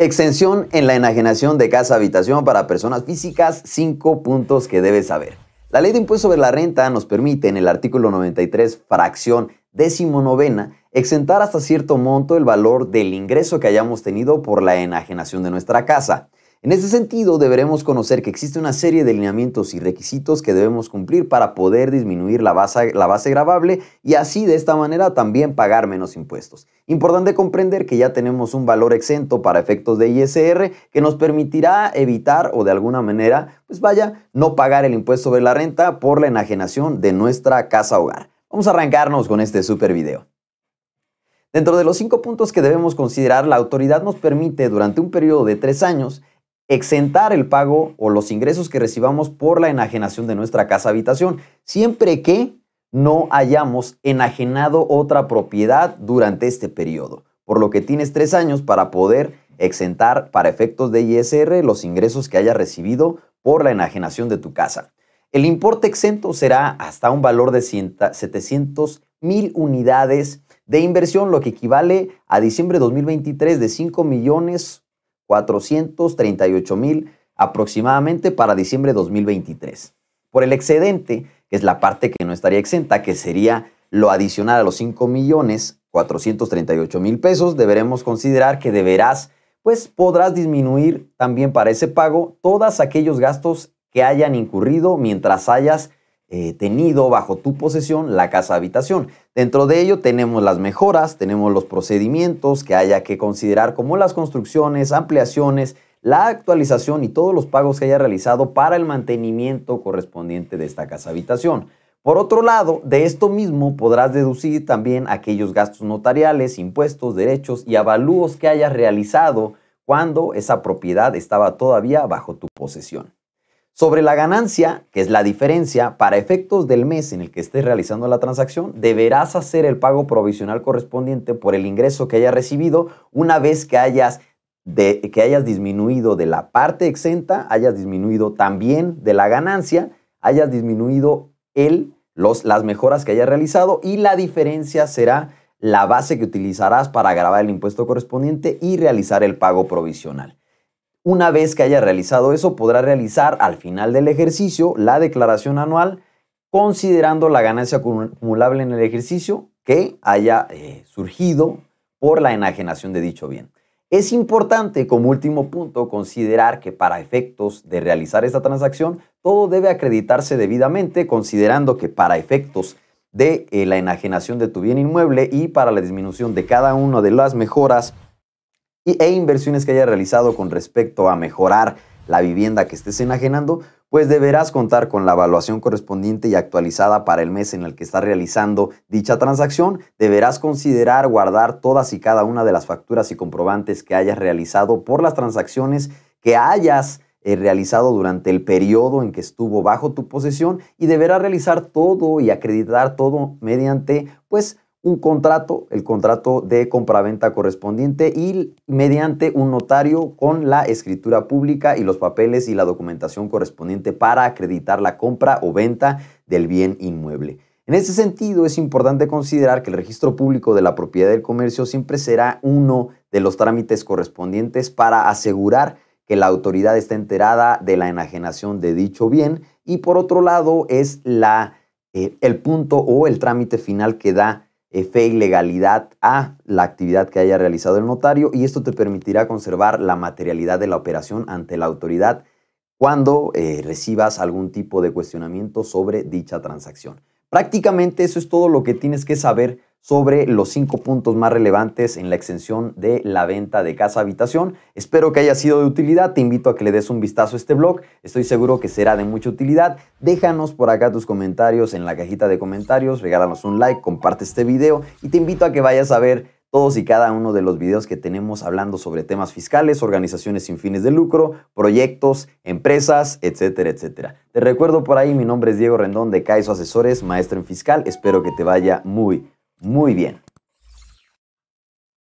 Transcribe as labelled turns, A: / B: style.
A: Exención en la enajenación de casa-habitación para personas físicas, cinco puntos que debes saber. La ley de impuesto sobre la renta nos permite en el artículo 93, fracción novena exentar hasta cierto monto el valor del ingreso que hayamos tenido por la enajenación de nuestra casa. En este sentido, deberemos conocer que existe una serie de lineamientos y requisitos que debemos cumplir para poder disminuir la base, la base gravable y así de esta manera también pagar menos impuestos. Importante comprender que ya tenemos un valor exento para efectos de ISR que nos permitirá evitar o de alguna manera, pues vaya, no pagar el impuesto sobre la renta por la enajenación de nuestra casa hogar. Vamos a arrancarnos con este super video. Dentro de los cinco puntos que debemos considerar, la autoridad nos permite durante un periodo de tres años exentar el pago o los ingresos que recibamos por la enajenación de nuestra casa habitación, siempre que no hayamos enajenado otra propiedad durante este periodo, por lo que tienes tres años para poder exentar para efectos de ISR los ingresos que hayas recibido por la enajenación de tu casa. El importe exento será hasta un valor de 700 mil unidades de inversión, lo que equivale a diciembre de 2023 de 5 millones 438 mil aproximadamente para diciembre de 2023. Por el excedente, que es la parte que no estaría exenta, que sería lo adicional a los 5 millones 438 mil pesos, deberemos considerar que deberás, pues podrás disminuir también para ese pago todos aquellos gastos que hayan incurrido mientras hayas eh, tenido bajo tu posesión la casa habitación. Dentro de ello tenemos las mejoras, tenemos los procedimientos que haya que considerar como las construcciones, ampliaciones, la actualización y todos los pagos que haya realizado para el mantenimiento correspondiente de esta casa habitación. Por otro lado, de esto mismo podrás deducir también aquellos gastos notariales, impuestos, derechos y avalúos que hayas realizado cuando esa propiedad estaba todavía bajo tu posesión. Sobre la ganancia, que es la diferencia, para efectos del mes en el que estés realizando la transacción, deberás hacer el pago provisional correspondiente por el ingreso que hayas recibido una vez que hayas, que hayas disminuido de la parte exenta, hayas disminuido también de la ganancia, hayas disminuido el, las mejoras que hayas realizado y la diferencia será la base que utilizarás para grabar el impuesto correspondiente y realizar el pago provisional. Una vez que haya realizado eso, podrá realizar al final del ejercicio la declaración anual considerando la ganancia acumulable en el ejercicio que haya eh, surgido por la enajenación de dicho bien. Es importante, como último punto, considerar que para efectos de realizar esta transacción, todo debe acreditarse debidamente, considerando que para efectos de eh, la enajenación de tu bien inmueble y para la disminución de cada una de las mejoras e inversiones que haya realizado con respecto a mejorar la vivienda que estés enajenando, pues deberás contar con la evaluación correspondiente y actualizada para el mes en el que estás realizando dicha transacción. Deberás considerar guardar todas y cada una de las facturas y comprobantes que hayas realizado por las transacciones que hayas eh, realizado durante el periodo en que estuvo bajo tu posesión y deberás realizar todo y acreditar todo mediante pues un contrato, el contrato de compraventa correspondiente y mediante un notario con la escritura pública y los papeles y la documentación correspondiente para acreditar la compra o venta del bien inmueble. En ese sentido, es importante considerar que el registro público de la propiedad del comercio siempre será uno de los trámites correspondientes para asegurar que la autoridad está enterada de la enajenación de dicho bien y por otro lado es la, eh, el punto o el trámite final que da eh, fe y legalidad a la actividad que haya realizado el notario y esto te permitirá conservar la materialidad de la operación ante la autoridad cuando eh, recibas algún tipo de cuestionamiento sobre dicha transacción. Prácticamente eso es todo lo que tienes que saber sobre los cinco puntos más relevantes en la extensión de la venta de casa-habitación. Espero que haya sido de utilidad, te invito a que le des un vistazo a este blog, estoy seguro que será de mucha utilidad. Déjanos por acá tus comentarios en la cajita de comentarios, regálanos un like, comparte este video y te invito a que vayas a ver todos y cada uno de los videos que tenemos hablando sobre temas fiscales, organizaciones sin fines de lucro, proyectos, empresas, etcétera, etcétera. Te recuerdo por ahí, mi nombre es Diego Rendón de Caeso Asesores, maestro en fiscal. Espero que te vaya muy, muy bien.